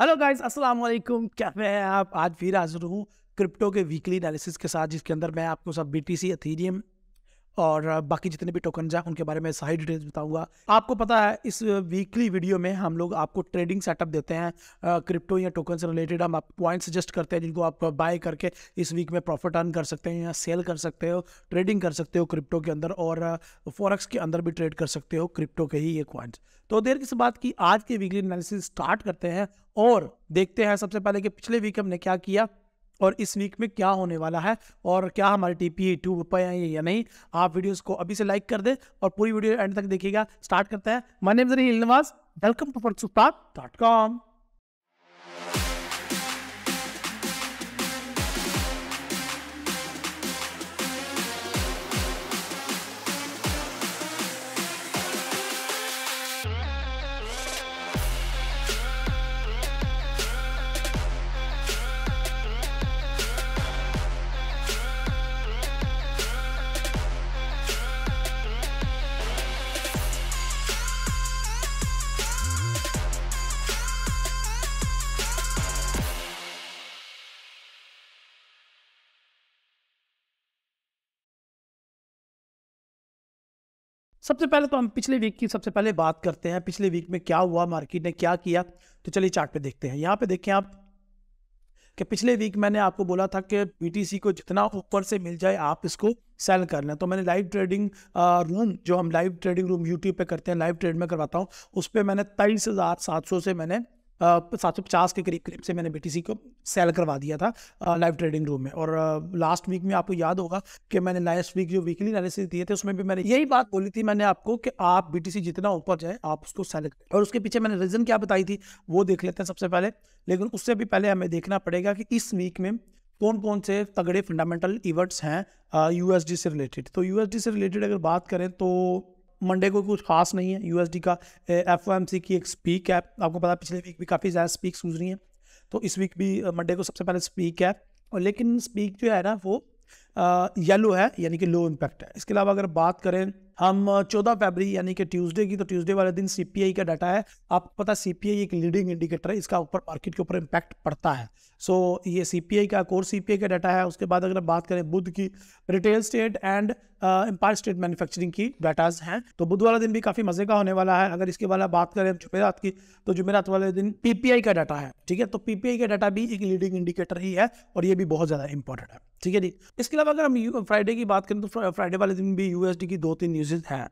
Hello guys अस्सलाम वालेकुम कैसे हैं आप आज फिर हाजिर हूँ क्रिप्टो के वीकली एनालिसिस के साथ जिसके अंदर मैं आपको सब सी एथेरियम और बाकी जितने भी टोकन हैं उनके बारे में सारी डिटेल्स बताऊंगा आपको पता है इस वीकली वीडियो में हम लोग आपको ट्रेडिंग सेटअप देते हैं क्रिप्टो या टोकन से रिलेटेड हम आप पॉइंट सजेस्ट करते हैं जिनको आप बाय करके इस वीक में प्रॉफिट अर्न कर सकते हैं या सेल कर सकते हो ट्रेडिंग कर सकते हो क्रिप्टो के अंदर और फॉरक्स के अंदर भी ट्रेड कर सकते हो क्रिप्टो के ही ये पॉइंट्स तो देर किस बात की आज के वीकली एनालिसिस स्टार्ट करते हैं और देखते हैं सबसे पहले कि पिछले वीक हमने क्या किया और इस वीक में क्या होने वाला है और क्या हमारी टी पी टू पाएंगे या नहीं आप वीडियोस को अभी से लाइक कर दें और पूरी वीडियो एंड तक देखिएगा स्टार्ट करते हैं my name is welcome to for dot com सबसे पहले तो हम पिछले वीक की सबसे पहले बात करते हैं पिछले वीक में क्या हुआ मार्केट ने क्या किया तो चलिए चार्ट पे देखते हैं यहाँ पे देखें आप कि पिछले वीक मैंने आपको बोला था कि बी को जितना ऊपर से मिल जाए आप इसको सेल कर लें तो मैंने लाइव ट्रेडिंग रूम जो हम लाइव ट्रेडिंग रूम यूट्यूब पे करते हैं लाइव ट्रेड में करवाता हूँ उस पर मैंने तेईस हज़ार सात सौ से मैंने सात सौ पचास के करीब करीब से मैंने बी को सेल करवा दिया था लाइव ट्रेडिंग रूम में और लास्ट वीक में आपको याद होगा कि मैंने लास्ट वीक जो वीकली एनालिसिस दिए थे उसमें भी मैंने यही बात बोली थी मैंने आपको कि आप बी जितना ऊपर जाए आप उसको सेल करें और उसके पीछे मैंने रीज़न क्या बताई थी वो देख लेते हैं सबसे पहले लेकिन उससे भी पहले हमें देखना पड़ेगा कि इस वीक में कौन कौन से तगड़े फंडामेंटल इवेंट्स हैं यूएसडी से रिलेटेड तो यूएसडी से रिलेटेड अगर बात करें तो मंडे को कुछ खास नहीं है यू का एफ की एक स्पीक है आपको पता है पिछले वीक भी काफ़ी ज़्यादा स्पीक सूझ रही हैं तो इस वीक भी मंडे को सबसे पहले स्पीक है और लेकिन स्पीक जो है ना वो येलो है यानी कि लो इम्पैक्ट है इसके अलावा अगर बात करें हम चौदह फरवरी यानी कि ट्यूसडे की तो ट्यूसडे वाले दिन सीपीआई का डाटा है आपको पता है सीपीआई एक लीडिंग इंडिकेटर है इसका ऊपर मार्केट के ऊपर इम्पैक्ट पड़ता है सो so, ये सीपीआई का कोर सीपीआई का डाटा है उसके बाद अगर बात करें बुद्ध की retail state and Empire State manufacturing की डाटाज हैं तो बुध वाला दिन भी काफ़ी मज़े का होने वाला है अगर इसके वाला बात करें जुमेरात की तो जुमेरात वाले दिन पी का डाटा है ठीक है तो पी का डाटा भी एक लीडिंग इंडिकेटर ही है और ये भी बहुत ज़्यादा इंपॉर्टेंट है ठीक है जी इसके अलावा अगर हम फ्राइडे की बात करें तो फ्राइडे वाले दिन भी यूएसडी की दो तीन न्यूज़ हैं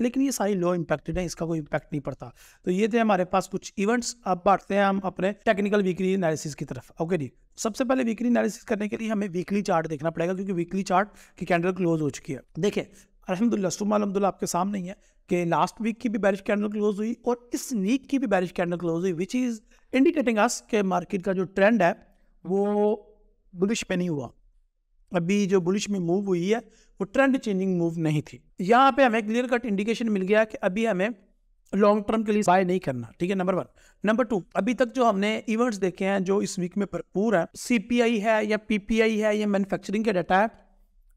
लेकिन ये सारी लो इम्पैक्टेड है इसका कोई इम्पैक्ट नहीं पड़ता तो ये थे हमारे पास कुछ इवेंट्स अब बांटते हैं हम अपने टेक्निकल वीकली एनालिसिस की तरफ ओके जी सबसे पहले वीकली एनालिसिस करने के लिए हमें वीकली चार्ट देखना पड़ेगा क्योंकि वीकली चार्ट की कैंडल क्लोज हो चुकी है देखें अलहमदुल्ला सुबह अलहमदुल्ला आपके सामने ही है कि लास्ट वीक की भी बैरिश कैंडल क्लोज हुई और इस वीक की भी बैरिश कैंडल क्लोज हुई विच इज़ इंडिकेटिंग अस के मार्केट का जो ट्रेंड है वो बुलिश पे नहीं हुआ अभी जो बुलिश में मूव हुई है वो ट्रेंड चेंजिंग मूव नहीं थी यहाँ पे हमें क्लियर कट इंडिकेशन मिल गया कि अभी हमें लॉन्ग टर्म के लिए बाय नहीं करना ठीक है नंबर वन नंबर टू अभी तक जो हमने इवेंट्स देखे हैं जो इस वीक में भरपूर है सीपीआई है या पीपीआई है या मैन्युफैक्चरिंग का डाटा है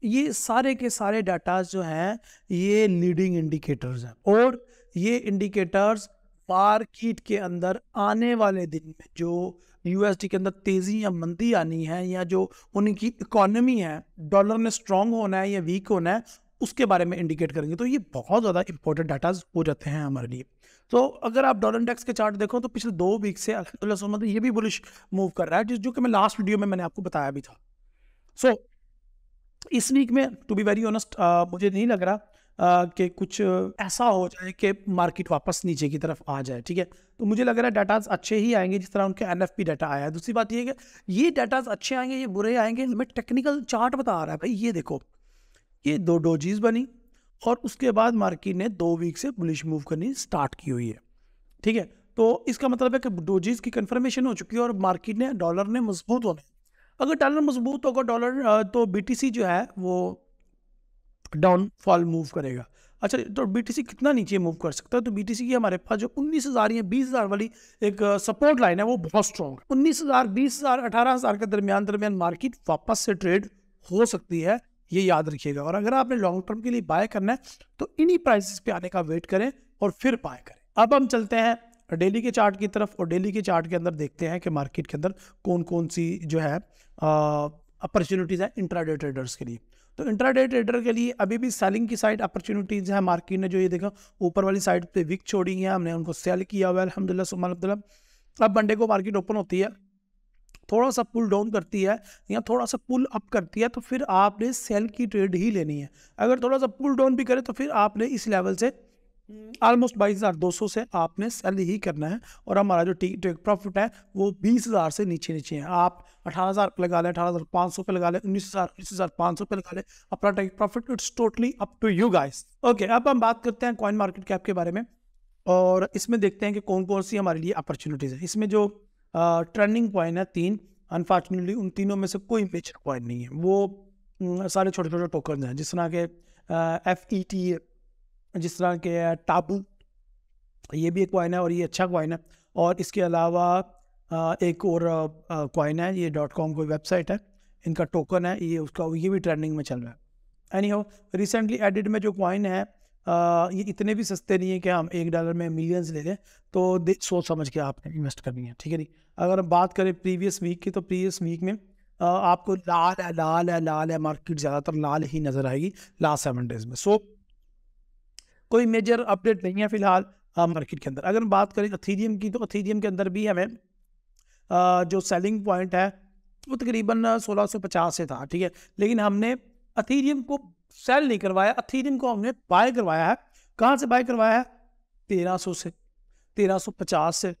ये सारे के सारे डाटाज जो हैं ये लीडिंग इंडिकेटर्स हैं और ये इंडिकेटर्स मार्किट के अंदर आने वाले दिन में जो यूएसडी के अंदर तेज़ी या मंदी आनी है या जो उनकी इकोनॉमी है डॉलर ने स्ट्रांग होना है या वीक होना है उसके बारे में इंडिकेट करेंगे तो ये बहुत ज़्यादा इंपॉर्टेंट डाटाज हो जाते हैं हमारे लिए तो अगर आप डॉलर इंडेक्स के चार्ट देखो तो पिछले दो वीक से मतलब ये भी बुलिश मूव कर रहा है जिस जो कि मैं लास्ट वीडियो में मैंने आपको बताया भी था सो so, इस वीक में टू बी वेरी ऑनेस्ट मुझे नहीं लग रहा कि कुछ ऐसा हो जाए कि मार्केट वापस नीचे की तरफ आ जाए ठीक है तो मुझे लग रहा है डाटाज अच्छे ही आएंगे जिस तरह उनके एन एफ पी डाटा आया है दूसरी बात ये है कि ये डाटाज अच्छे आएंगे ये बुरे आएंगे हमें टेक्निकल चार्ट बता रहा है भाई ये देखो ये दो डोजीज बनी और उसके बाद मार्केट ने दो वीक से बुलिश मूव करनी स्टार्ट की हुई है ठीक है तो इसका मतलब है कि डोजीज की कन्फर्मेशन हो चुकी है और मार्केट ने डॉलर ने मजबूत होने अगर डॉलर मजबूत होगा डॉलर तो बी जो है वो डाउनफॉल मूव करेगा अच्छा तो बीटीसी कितना नीचे मूव कर सकता है तो बीटीसी की हमारे पास जो उन्नीस हज़ार या बीस हज़ार वाली एक सपोर्ट uh, लाइन है वो बहुत स्ट्रॉन्ग है उन्नीस हज़ार बीस हज़ार अठारह हज़ार के दरमियान दरमियान मार्केट वापस से ट्रेड हो सकती है ये याद रखिएगा और अगर आपने लॉन्ग टर्म के लिए बाय करना है तो इन्हीं प्राइसेस पे आने का वेट करें और फिर बाय करें अब हम चलते हैं डेली के चार्ट की तरफ और डेली के चार्ट के अंदर देखते हैं कि मार्केट के अंदर कौन कौन सी जो है अपॉर्चुनिटीज़ uh, हैं इंट्राडे ट्रेडर्स के लिए तो इंट्राडे ट्रेडर के लिए अभी भी सेलिंग की साइड अपॉर्चुनिटीज़ है मार्केट ने जो ये देखा ऊपर वाली साइड पे विक छोड़ी है हमने उनको सेल किया हुआ है अलहमदिल्ला सुमान अब्दुल्ला अब मंडे को मार्केट ओपन होती है थोड़ा सा पुल डाउन करती है या थोड़ा सा पुल अप करती है तो फिर आपने सेल की ट्रेड ही लेनी है अगर थोड़ा सा पुल डाउन भी करे तो फिर आपने इस लेवल से ऑलमोस्ट हम्म। बाईस हज़ार दो सौ से आपने सेल ही करना है और हमारा जो टी टेक प्रॉफिट है वो बीस हज़ार से नीचे नीचे है आप अठारह हज़ार पे लगा लें अठारह हज़ार पाँच सौ पे लगा लें उन्नीस हज़ार उन्नीस हज़ार पाँच सौ पे लगा लें अपना take profit it's totally up to you guys okay अब हम बात करते हैं कॉइन मार्केट कैप के बारे में और इसमें देखते हैं कि कौन कौन सी हमारे लिए अपॉर्चुनिटीज़ है इसमें जो ट्रेंडिंग कॉइन है तीन अनफॉर्चुनेटली उन तीनों में से कोई मेजर कॉइन नहीं है वो सारे छोटे छोटे टोकन हैं जिस तरह के एफ ई टी जिस तरह के टापू ये भी एक कॉइन है और ये अच्छा कॉइन है और इसके अलावा एक और कॉइन है ये डॉट कॉम कोई वेबसाइट है इनका टोकन है ये उसका ये भी ट्रेंडिंग में चल रहा है एनी हो रिसेंटली एडिड में जो कॉइन है ये इतने भी सस्ते नहीं है कि हम एक डॉलर में मिलियंस ले लें तो सोच समझ के आपने इन्वेस्ट करनी है ठीक है जी अगर हम बात करें प्रीवियस वीक की तो प्रीवियस वीक में आपको लाल है लाल है लाल है मार्केट ज़्यादातर लाल ही नज़र आएगी लास्ट सेवन डेज में सो so, कोई मेजर अपडेट नहीं है फिलहाल मार्केट के अंदर अगर हम बात करें अथीरियम की तो अथीरियम के अंदर भी हमें जो सेलिंग पॉइंट है वो तकरीबन पचास से था ठीक है लेकिन हमने अथीरियम को सेल नहीं करवाया अथीरियम को हमने बाय करवाया है कहाँ से बाय करवाया है सौ से पचास से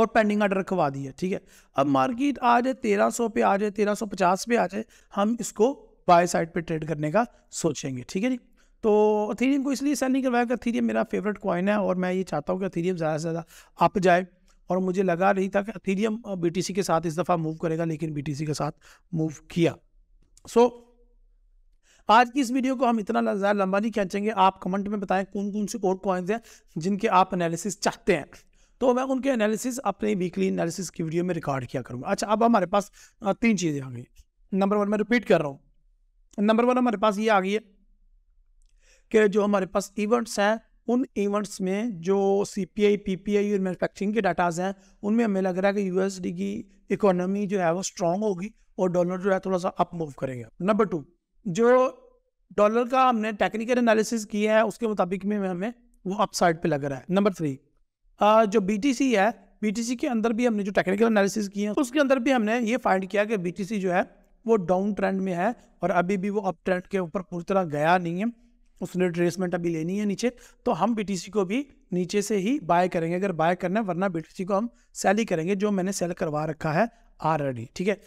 और पेंडिंग आर्डर रखवा दी है ठीक है अब मार्केट आ जाए तेरह सौ पे आ जाए तेरह सौ पचास पे आ जाए हम इसको बाय साइड पे ट्रेड करने का सोचेंगे ठीक है जी तो अथीरियम को इसलिए सेल नहीं करवाया कि अथीरियम मेरा फेवरेट कॉइन है और मैं ये चाहता हूँ कि अथीरियम ज़्यादा से ज़्यादा अप जाए और मुझे लगा नहीं था कि अथीरियम बी के साथ इस दफ़ा मूव करेगा लेकिन बी के साथ मूव किया सो so, आज की इस वीडियो को हम इतना ज़्यादा लंबा नहीं खींचेंगे आप कमेंट में बताएं कौन कौन से और कॉइन्स हैं जिनके आप एनालिसिस चाहते हैं तो मैं उनके एनालिसिस अपने वीकली एनालिसिस की वीडियो में रिकॉर्ड किया करूँगा अच्छा अब हमारे पास तीन चीज़ें आ गई नंबर वन मैं रिपीट कर रहा हूँ नंबर वन हमारे पास ये आ गई है कि जो हमारे पास इवेंट्स हैं उन इवेंट्स में जो C P I P P I और मैनुफैक्चरिंग के डाटाज हैं उनमें हमें लग रहा है कि डी की इकोनॉमी जो है वो स्ट्रांग होगी और डॉलर जो है थोड़ा सा अप मूव करेंगे नंबर टू जो डॉलर का हमने टेक्निकल एनालिसिस किया है उसके मुताबिक में हमें वो अपसाइड पे लग रहा है नंबर थ्री जो बी है बी के अंदर भी हमने जो टेक्निकल एनालिसिस किए हैं उसके अंदर भी हमने ये फाइंड किया कि बी जो है वो डाउन ट्रेंड में है और अभी भी वो अप ट्रेंड के ऊपर पूरी तरह गया नहीं है उसने रिट्रेसमेंट अभी लेनी है नीचे तो हम बी को भी नीचे से ही बाय करेंगे अगर बाय करना है वरना बी को हम सेल ही करेंगे जो मैंने सेल करवा रखा है आर ठीक है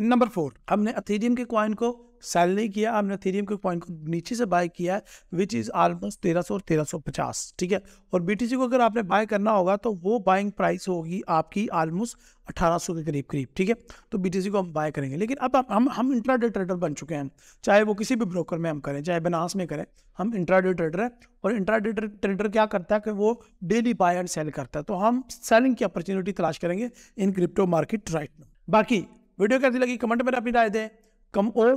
नंबर फोर हमने अथीडियम के क्वाइन को सेल नहीं किया हमने थीरियम के पॉइंट को नीचे से बाय किया है विच इज़ ऑलमोस्ट तेरह सौ और तेरह सौ पचास ठीक है और बी को अगर आपने बाय करना होगा तो वो बाइंग प्राइस होगी आपकी ऑलमोस्ट अठारह सौ के करीब करीब ठीक है तो बी को हम बाय करेंगे लेकिन अब हम हम इंट्रा ट्रेडर बन चुके हैं चाहे वो किसी भी ब्रोकर में हम करें चाहे बनास में करें हम इंट्रा ट्रेडर हैं और इंट्रा ट्रेडर क्या करता है कि वो डेली बाय एंड सेल करता है तो हम सेलिंग की अपॉर्चुनिटी तलाश करेंगे इन क्रिप्टो मार्केट राइट बाकी वीडियो कैसी लगी कमेंट में अपनी राय दें कम और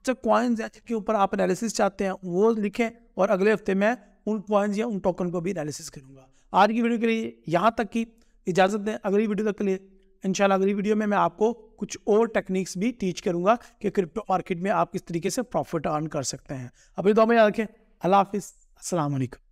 अच्छा कॉइन्स हैं जिनके ऊपर आप एनालिसिस चाहते हैं वो लिखें और अगले हफ्ते मैं उन कॉइन्स या उन टोकन को भी एनालिसिस करूँगा आज की वीडियो के लिए यहाँ तक की इजाज़त दें अगली वीडियो तक के लिए इंशाल्लाह अगली वीडियो में मैं आपको कुछ और टेक्निक्स भी टीच करूँगा कि क्रिप्टो मार्केट में आप किस तरीके से प्रॉफिट अर्न कर सकते हैं अपनी दो में याद रखें अल्लाह हाफिज़ असलकम